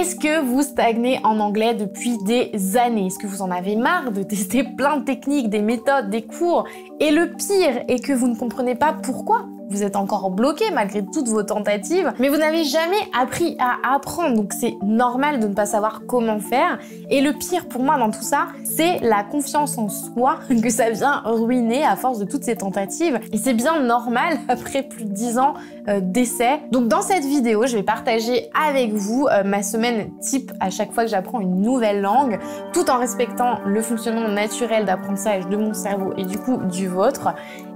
Est-ce que vous stagnez en anglais depuis des années Est-ce que vous en avez marre de tester plein de techniques, des méthodes, des cours Et le pire est que vous ne comprenez pas pourquoi vous êtes encore bloqué malgré toutes vos tentatives, mais vous n'avez jamais appris à apprendre, donc c'est normal de ne pas savoir comment faire. Et le pire pour moi dans tout ça, c'est la confiance en soi que ça vient ruiner à force de toutes ces tentatives. Et c'est bien normal après plus de 10 ans euh, d'essais. Donc dans cette vidéo, je vais partager avec vous euh, ma semaine type à chaque fois que j'apprends une nouvelle langue, tout en respectant le fonctionnement naturel d'apprentissage de mon cerveau et du coup du vôtre.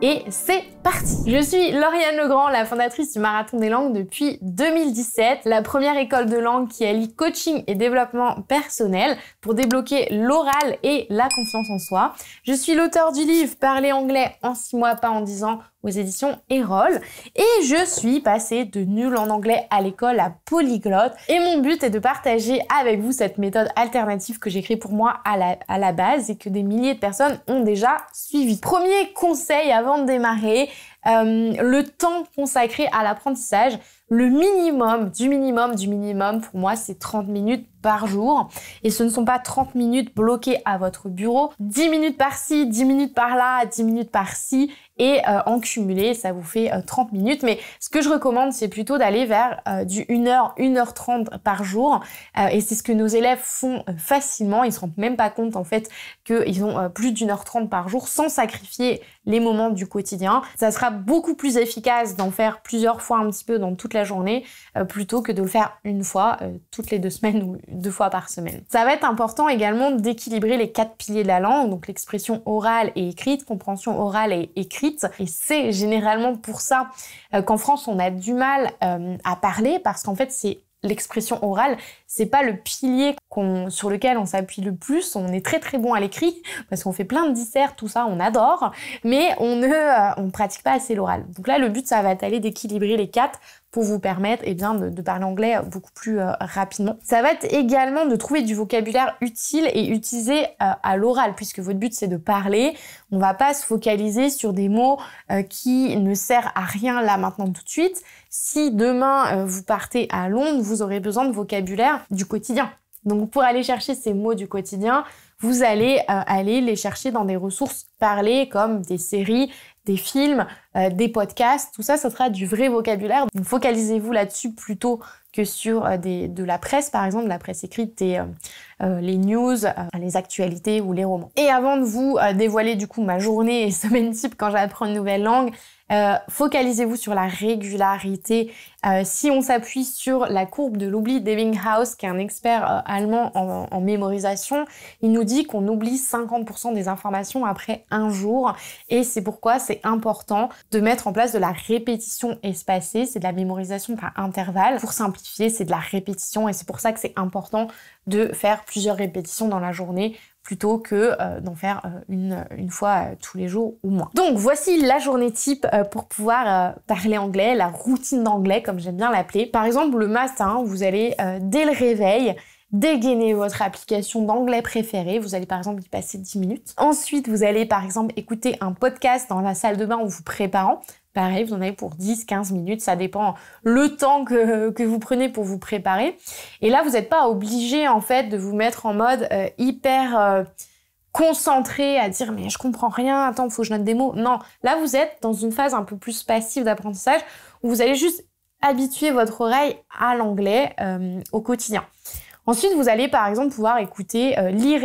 Et c'est parti Je suis Lauriane Legrand, la fondatrice du Marathon des Langues depuis 2017, la première école de langue qui allie coaching et développement personnel pour débloquer l'oral et la confiance en soi. Je suis l'auteur du livre Parler anglais en six mois, pas en dix ans aux éditions Erol. Et je suis passée de nul en anglais à l'école à polyglotte. Et mon but est de partager avec vous cette méthode alternative que j'ai pour moi à la, base et que des milliers de personnes ont déjà suivi. Premier conseil avant de démarrer, euh, le temps consacré à l'apprentissage. Le minimum, du minimum, du minimum, pour moi, c'est 30 minutes par jour. Et ce ne sont pas 30 minutes bloquées à votre bureau, 10 minutes par-ci, 10 minutes par-là, 10 minutes par-ci, et euh, en cumulé, ça vous fait 30 euh, minutes. Mais ce que je recommande, c'est plutôt d'aller vers euh, du 1h, 1h30 par jour. et c'est ce que nos élèves font facilement. Ils ne se rendent même pas compte, en fait, qu'ils ont plus d'une heure 30 par jour sans sacrifier les moments du quotidien. Ça sera beaucoup plus efficace d'en faire plusieurs fois un petit peu dans toute la journée euh, plutôt que de le faire une fois euh, toutes les deux semaines ou deux fois par semaine. Ça va être important également d'équilibrer les quatre piliers de la langue, donc l'expression orale et écrite, compréhension orale et écrite. Et c'est généralement pour ça euh, qu'en France on a du mal à parler parce qu'en fait c'est l'expression orale, c'est pas le pilier sur lequel on s'appuie le plus. On est très très bon à l'écrit parce qu'on fait plein de disserts, tout ça, on adore, mais on ne on pratique pas assez l'oral. Donc là, le but, ça va être d'équilibrer les quatre pour vous permettre eh bien, de, parler anglais beaucoup plus euh, rapidement. Ça va être également de trouver du vocabulaire utile et utilisé euh, à l'oral, puisque votre but c'est de parler. On ne va pas se focaliser sur des mots euh, qui ne servent à rien là maintenant tout de suite. Si demain vous partez à Londres, vous aurez besoin de vocabulaire du quotidien. Donc pour aller chercher ces mots du quotidien, vous allez aller les chercher dans des ressources parlées comme des séries, des films, euh, des podcasts, tout ça, ça sera du vrai vocabulaire. Donc focalisez-vous là-dessus plutôt que sur euh, des, de la presse, par exemple, de la presse écrite, et, euh, les news, les actualités ou les romans. Et avant de vous dévoiler du coup ma journée et semaine type quand j'apprends une nouvelle langue, focalisez-vous sur la régularité. si on s'appuie sur la courbe de l'oubli d'Ebbinghaus, qui est un expert allemand en mémorisation, il nous dit qu'on oublie 50% des informations après un jour. Et c'est pourquoi c'est important de mettre en place de la répétition espacée, c'est de la mémorisation par intervalle. Pour simplifier, c'est de la répétition et c'est pour ça que c'est important de faire plusieurs répétitions dans la journée plutôt que euh, d'en faire euh, une, une, fois euh, tous les jours ou moins. Donc voici la journée type pour pouvoir parler anglais, la routine d'anglais comme j'aime bien l'appeler. Par exemple, le matin, vous allez dès le réveil dégainer votre application d'anglais préféré, Vous allez par exemple y passer 10 minutes. Ensuite, vous allez par exemple écouter un podcast dans la salle de bain en vous préparant. Pareil, vous en avez pour 10, 15 minutes, ça dépend le temps que, vous prenez pour vous préparer. Et là, vous n'êtes pas obligé en fait de vous mettre en mode euh, hyper euh, concentré à dire mais je comprends rien, attends, faut que je note des mots. Non, là vous êtes dans une phase un peu plus passive d'apprentissage où vous allez juste habituer votre oreille à l'anglais euh, au quotidien. Ensuite, vous allez par exemple pouvoir écouter, euh, lire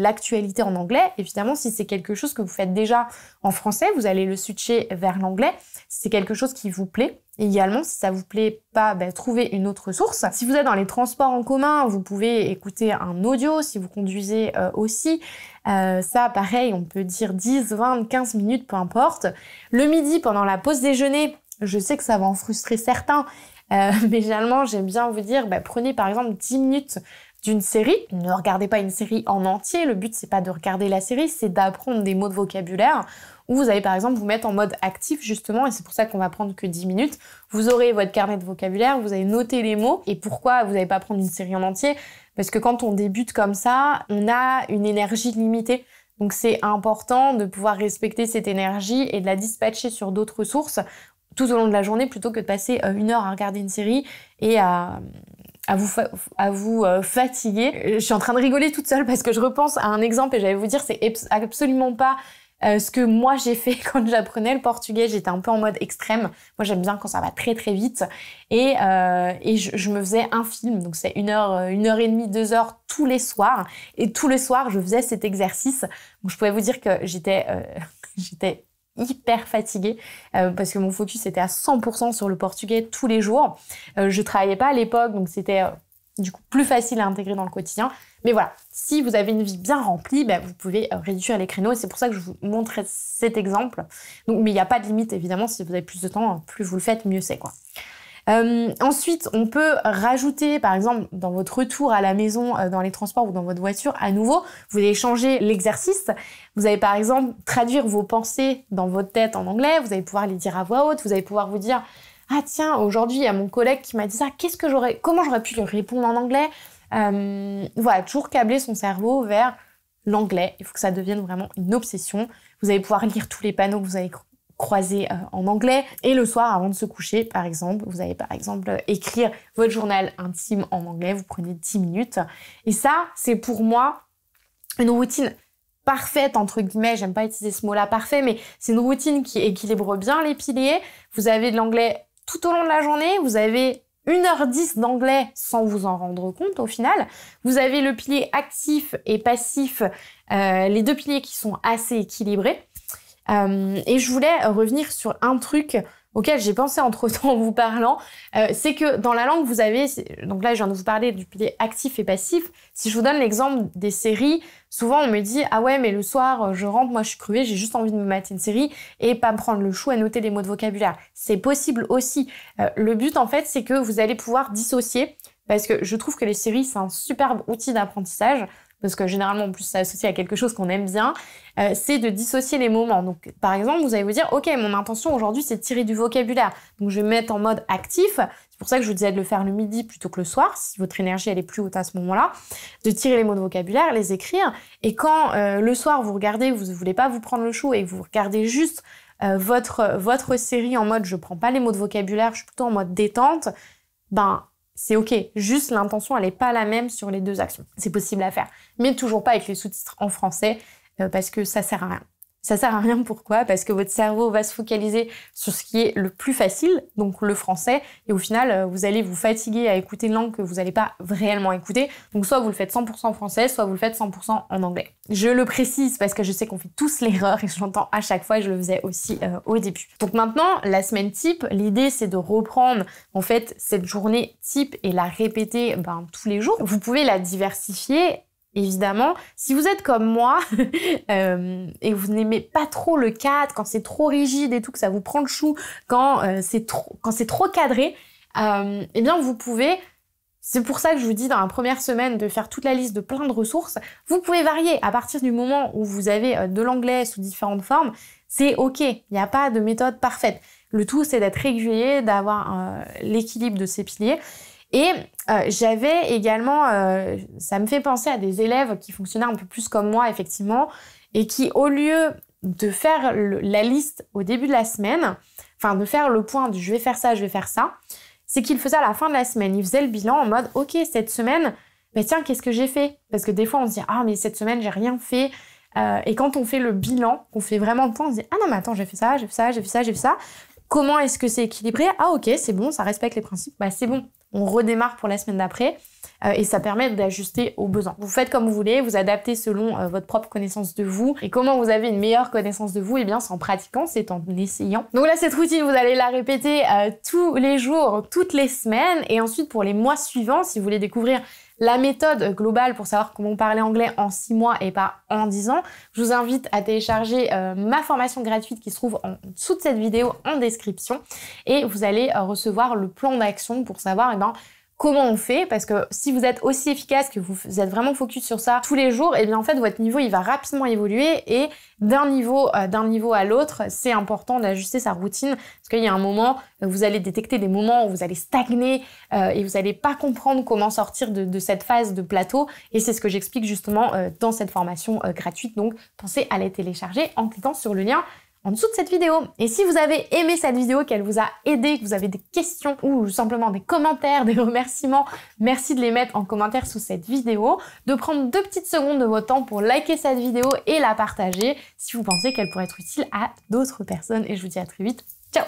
l'actualité en anglais. Évidemment, si c'est quelque chose que vous faites déjà en français, vous allez le switcher vers l'anglais. Si c'est quelque chose qui vous plaît, Également, si ça vous plaît pas, trouver bah, trouvez une autre source. Si vous êtes dans les transports en commun, vous pouvez écouter un audio. Si vous conduisez euh, aussi, euh, ça, pareil, on peut dire 10, 20, 15 minutes, peu importe. Le midi, pendant la pause déjeuner, je sais que ça va en frustrer certains, euh, mais généralement, j'aime bien vous dire, bah, prenez par exemple 10 minutes d'une série. Ne regardez pas une série en entier. Le but, c'est pas de regarder la série, c'est d'apprendre des mots de vocabulaire. Ou vous allez par exemple vous mettre en mode actif justement, et c'est pour ça qu'on va prendre que 10 minutes. Vous aurez votre carnet de vocabulaire, vous allez noter les mots. Et pourquoi vous n'allez pas prendre une série en entier Parce que quand on débute comme ça, on a une énergie limitée. Donc c'est important de pouvoir respecter cette énergie et de la dispatcher sur d'autres sources tout au long de la journée plutôt que de passer euh, une heure à regarder une série et à, vous, à vous euh, fatiguer. Euh, je suis en train de rigoler toute seule parce que je repense à un exemple et j'allais vous dire, c'est absolument pas ce que moi j'ai fait quand j'apprenais le portugais. J'étais un peu en mode extrême. Moi j'aime bien quand ça va très très vite. Et, je, me faisais un film, donc c'est une heure, une heure et demie, deux heures tous les soirs. Et tous les soirs je faisais cet exercice. je pouvais vous dire que j'étais j'étais hyper fatiguée euh, parce que mon focus était à 100% sur le portugais tous les jours. Je euh, je travaillais pas à l'époque, donc c'était euh, du coup plus facile à intégrer dans le quotidien. Mais voilà, si vous avez une vie bien remplie, bah, vous pouvez réduire les créneaux et c'est pour ça que je vous montre cet exemple. Donc, mais il n'y a pas de limite évidemment. Si vous avez plus de temps, hein, plus vous le faites, mieux c'est quoi. Euh, ensuite, on peut rajouter, par exemple, dans votre retour à la maison, euh, dans les transports ou dans votre voiture, à nouveau, vous allez changer l'exercice. Vous allez, par exemple, traduire vos pensées dans votre tête en anglais. Vous allez pouvoir les dire à voix haute. Vous allez pouvoir vous dire, ah tiens, aujourd'hui, il y a mon collègue qui m'a dit ça. Qu'est-ce que j'aurais, comment j'aurais pu lui répondre en anglais? Euh, voilà, toujours câbler son cerveau vers l'anglais. Il faut que ça devienne vraiment une obsession. Vous allez pouvoir lire tous les panneaux que vous avez croiser euh, en anglais. Et le soir, avant de se coucher, par exemple, vous allez par exemple euh, écrire votre journal intime en anglais, vous prenez 10 minutes. Et ça, c'est pour moi une routine parfaite, entre guillemets, j'aime pas utiliser ce mot-là parfait, mais c'est une routine qui équilibre bien les piliers. Vous avez de l'anglais tout au long de la journée, vous avez 1h10 d'anglais sans vous en rendre compte au final. Vous avez le pilier actif et passif, euh, les deux piliers qui sont assez équilibrés. Euh, et je voulais revenir sur un truc auquel j'ai pensé entre-temps en vous parlant, euh, c'est que dans la langue, vous avez, donc là je viens de vous parler du pilier actif et passif, si je vous donne l'exemple des séries, souvent on me dit, ah ouais, mais le soir, je rentre, moi je suis crevée, j'ai juste envie de me mater une série et pas me prendre le chou à noter les mots de vocabulaire. C'est possible aussi. Euh, le but en fait, c'est que vous allez pouvoir dissocier, parce que je trouve que les séries, c'est un superbe outil d'apprentissage parce que généralement, en plus, ça associé à quelque chose qu'on aime bien, euh, c'est de dissocier les moments. Donc, par exemple, vous allez vous dire, OK, mon intention aujourd'hui, c'est de tirer du vocabulaire. Donc, je vais mettre en mode actif. C'est pour ça que je vous disais de le faire le midi plutôt que le soir, si votre énergie, elle est plus haute à ce moment-là, de tirer les mots de vocabulaire, les écrire. Et quand euh, le soir, vous regardez, vous ne voulez pas vous prendre le chou et vous regardez juste euh, votre, votre série en mode, je ne prends pas les mots de vocabulaire, je suis plutôt en mode détente, ben, c'est OK. Juste l'intention, elle n'est pas la même sur les deux actions. C'est possible à faire. Mais toujours pas avec les sous-titres en français, euh, parce que ça sert à rien. Ça sert à rien. Pourquoi Parce que votre cerveau va se focaliser sur ce qui est le plus facile, donc le français, et au final, euh, vous allez vous fatiguer à écouter une langue que vous n'allez pas réellement écouter. Donc soit vous le faites 100% français, soit vous le faites 100% en anglais. Je le précise parce que je sais qu'on fait tous l'erreur et je l'entends à chaque fois je le faisais aussi euh, au début. Donc maintenant, la semaine type, l'idée c'est de reprendre en fait cette journée type et la répéter ben, tous les jours. Vous pouvez la diversifier Évidemment, si vous êtes comme moi euh, et vous n'aimez pas trop le cadre, quand c'est trop rigide et tout, que ça vous prend le chou, quand euh, c'est trop, trop cadré, euh, eh bien vous pouvez. C'est pour ça que je vous dis dans la première semaine de faire toute la liste de plein de ressources. Vous pouvez varier à partir du moment où vous avez de l'anglais sous différentes formes. C'est ok, il n'y a pas de méthode parfaite. Le tout, c'est d'être régulier, d'avoir l'équilibre de ces piliers. Et euh, j'avais également, euh, ça me fait penser à des élèves qui fonctionnaient un peu plus comme moi, effectivement, et qui, au lieu de faire la liste au début de la semaine, enfin de faire le point du je vais faire ça, je vais faire ça, c'est qu'ils faisaient à la fin de la semaine. Ils faisaient le bilan en mode, OK, cette semaine, bah, tiens, qu'est-ce que j'ai fait Parce que des fois, on se dit, ah, mais cette semaine, j'ai rien fait. Euh, et quand on fait le bilan, qu'on fait vraiment le point, on se dit, ah non, mais attends, j'ai fait ça, j'ai fait ça, j'ai fait ça, j'ai fait ça. Comment est-ce que c'est équilibré Ah, OK, c'est bon, ça respecte les principes, bah c'est bon on redémarre pour la semaine d'après euh, et ça permet d'ajuster aux besoins. Vous faites comme vous voulez, vous adaptez selon euh, votre propre connaissance de vous. Et comment vous avez une meilleure connaissance de vous Eh bien, c'est en pratiquant, c'est en essayant. Donc là, cette routine, vous allez la répéter euh, tous les jours, toutes les semaines. Et ensuite, pour les mois suivants, si vous voulez découvrir la méthode globale pour savoir comment parler anglais en 6 mois et pas en 10 ans, je vous invite à télécharger euh, ma formation gratuite qui se trouve en dessous de cette vidéo en description et vous allez euh, recevoir le plan d'action pour savoir eh ben, comment on fait parce que si vous êtes aussi efficace que vous êtes vraiment focus sur ça tous les jours et eh bien en fait votre niveau il va rapidement évoluer et d'un niveau euh, d'un niveau à l'autre c'est important d'ajuster sa routine parce qu'il y a un moment vous allez détecter des moments où vous allez stagner euh, et vous n'allez pas comprendre comment sortir de, cette phase de plateau et c'est ce que j'explique justement euh, dans cette formation gratuite donc pensez à la télécharger en cliquant sur le lien en dessous de cette vidéo. Et si vous avez aimé cette vidéo, qu'elle vous a aidé, que vous avez des questions ou simplement des commentaires, des remerciements, merci de les mettre en commentaire sous cette vidéo, de prendre deux petites secondes de votre temps pour liker cette vidéo et la partager si vous pensez qu'elle pourrait être utile à d'autres personnes. Et je vous dis à très vite. Ciao